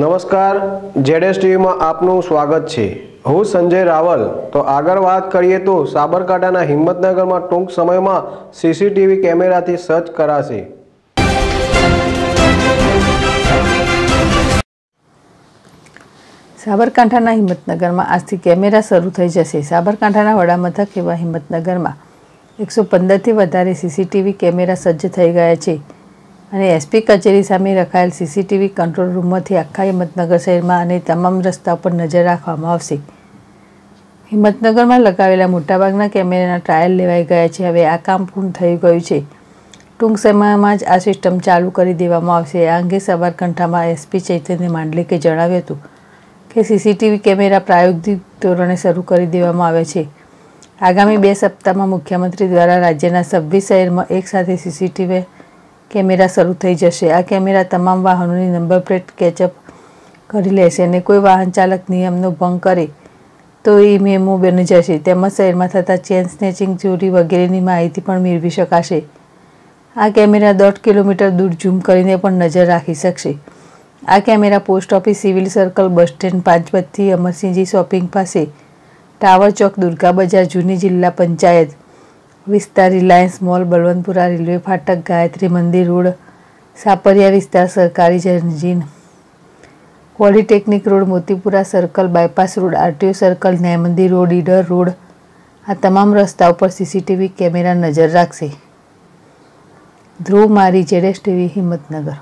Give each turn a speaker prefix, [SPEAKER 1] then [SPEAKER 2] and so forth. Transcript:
[SPEAKER 1] નમસ્કાર જેડેસ ટીવીમાં આપનું સ્વાગત છે હું સંજય રાવલ તો આગળ વાત કરીએ તો સાબરકાંઠાના હિંમતનગરમાં ટૂંક સમયમાં સીસીટીવી કેમેરાથી સર્ચ કરાશે
[SPEAKER 2] સાબરકાંઠાના હિંમતનગરમાં આજથી કેમેરા શરૂ થઈ જશે સાબરકાંઠાના વડામથક એવા હિંમતનગરમાં એકસો પંદરથી વધારે સીસીટીવી કેમેરા સજ્જ થઈ ગયા છે અને એસપી કચેરી સામે રખાયેલ સીસીટીવી કંટ્રોલ રૂમમાંથી આખા હિંમતનગર શહેરમાં અને તમામ રસ્તા ઉપર નજર રાખવામાં આવશે હિંમતનગરમાં લગાવેલા મોટાભાગના કેમેરાના ટ્રાયલ લેવાઈ ગયા છે હવે આ કામ પૂર્ણ થઈ ગયું છે ટૂંક સમયમાં જ આ સિસ્ટમ ચાલુ કરી દેવામાં આવશે આ અંગે સવારકંઠામાં એસપી ચૈતન્ય માંડલિકે જણાવ્યું હતું કે સીસીટીવી કેમેરા પ્રાયોગિક ધોરણે શરૂ કરી દેવામાં આવે છે આગામી બે સપ્તાહમાં મુખ્યમંત્રી દ્વારા રાજ્યના સભ્ય શહેરમાં એકસાથે સીસીટીવી કેમેરા શરૂ થઈ જશે આ કેમેરા તમામ વાહનોની નંબર પ્લેટ કેચઅપ કરી લેશે અને કોઈ વાહન ચાલક નિયમનો ભંગ કરે તો એ મેમો બની જશે તેમજ શહેરમાં થતા ચેન સ્નેચિંગ ચોરી વગેરેની માહિતી પણ મેળવી શકાશે આ કેમેરા દોઢ કિલોમીટર દૂર ઝૂમ કરીને પણ નજર રાખી શકશે આ camera post office civil circle bus stand Panchbatti Amarsinhji shopping પાસે ટાવર ચોક દુર્ગા બજાર જૂની જિલ્લા પંચાયત વિસ્તાર રિલાયન્સ મોલ બળવંતપુરા રેલવે ફાટક ગાયત્રી મંદિર રોડ સાપરિયા વિસ્તાર સરકારી જનજીન polytechnic road Motipura circle bypass road RTO circle Nyaymandir road Idar road આ તમામ રસ્તા ઉપર સીસીટીવી કેમેરા નજર રાખશે ધ્રુવ મારી જેડેશ ટીવી હિંમતનગર